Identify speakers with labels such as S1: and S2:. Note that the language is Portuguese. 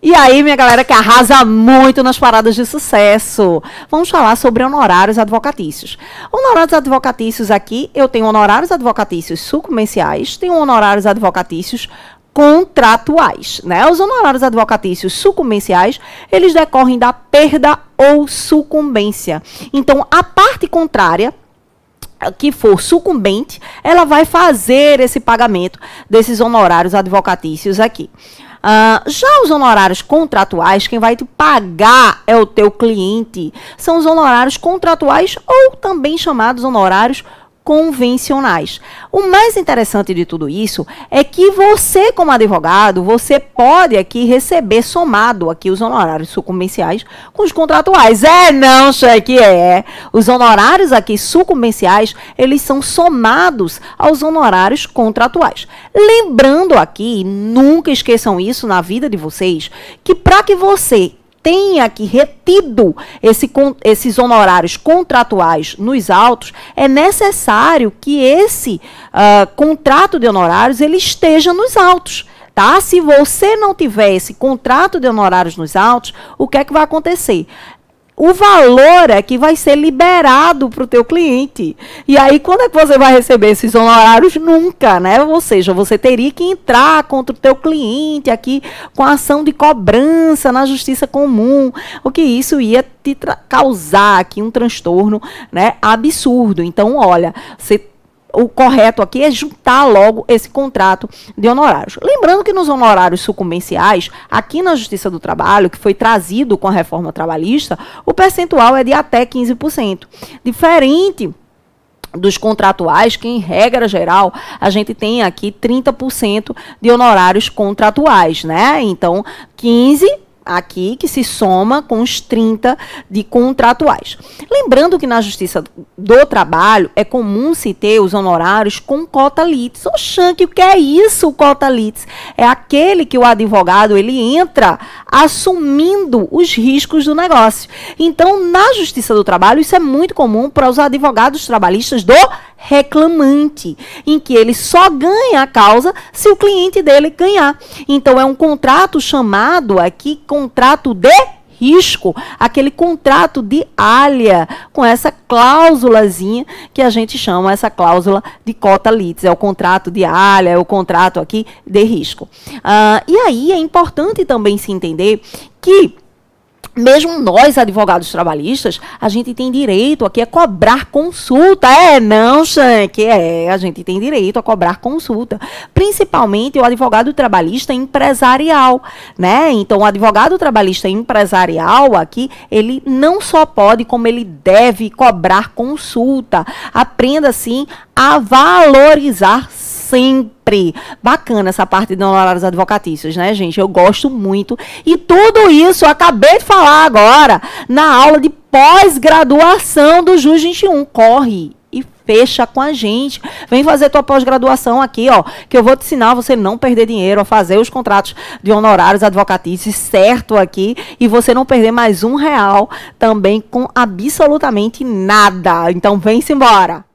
S1: E aí, minha galera que arrasa muito nas paradas de sucesso. Vamos falar sobre honorários advocatícios. Honorários advocatícios aqui, eu tenho honorários advocatícios sucumbenciais, tenho honorários advocatícios contratuais, né? Os honorários advocatícios sucumbenciais, eles decorrem da perda ou sucumbência. Então, a parte contrária que for sucumbente, ela vai fazer esse pagamento desses honorários advocatícios aqui. Uh, já os honorários contratuais, quem vai te pagar é o teu cliente. São os honorários contratuais ou também chamados honorários convencionais. O mais interessante de tudo isso é que você, como advogado, você pode aqui receber somado aqui os honorários sucumbenciais com os contratuais. É, não, cheque, é. é. Os honorários aqui sucumbenciais, eles são somados aos honorários contratuais. Lembrando aqui, nunca esqueçam isso na vida de vocês, que para que você tenha que retido esse, esses honorários contratuais nos autos, é necessário que esse uh, contrato de honorários ele esteja nos autos. Tá? Se você não tiver esse contrato de honorários nos autos, o que é que vai acontecer? o valor é que vai ser liberado para o teu cliente. E aí, quando é que você vai receber esses honorários? Nunca, né? Ou seja, você teria que entrar contra o teu cliente aqui com ação de cobrança na justiça comum, o que isso ia te causar aqui um transtorno né, absurdo. Então, olha, você o correto aqui é juntar logo esse contrato de honorários. Lembrando que nos honorários sucumbenciais, aqui na Justiça do Trabalho, que foi trazido com a reforma trabalhista, o percentual é de até 15%. Diferente dos contratuais, que em regra geral a gente tem aqui 30% de honorários contratuais, né? Então, 15 aqui, que se soma com os 30 de contratuais. Lembrando que na Justiça do Trabalho é comum se ter os honorários com cota lites. Oxanque, o que é isso, cota lites? É aquele que o advogado ele entra assumindo os riscos do negócio. Então, na Justiça do Trabalho, isso é muito comum para os advogados trabalhistas do reclamante, em que ele só ganha a causa se o cliente dele ganhar. Então é um contrato chamado aqui contrato de risco, aquele contrato de alha com essa cláusulazinha que a gente chama essa cláusula de cota litis, é o contrato de alha, é o contrato aqui de risco. Uh, e aí é importante também se entender que mesmo nós, advogados trabalhistas, a gente tem direito aqui a cobrar consulta. É, não, que é, a gente tem direito a cobrar consulta. Principalmente o advogado trabalhista empresarial, né? Então, o advogado trabalhista empresarial aqui, ele não só pode, como ele deve cobrar consulta. Aprenda, sim, a valorizar sempre. Bacana essa parte de honorários advocatícios, né, gente? Eu gosto muito. E tudo isso eu acabei de falar agora na aula de pós-graduação do JUS 21. Corre, e fecha com a gente. Vem fazer tua pós-graduação aqui, ó, que eu vou te ensinar você não perder dinheiro, a fazer os contratos de honorários advocatícios certo aqui e você não perder mais um real também com absolutamente nada. Então vem se embora.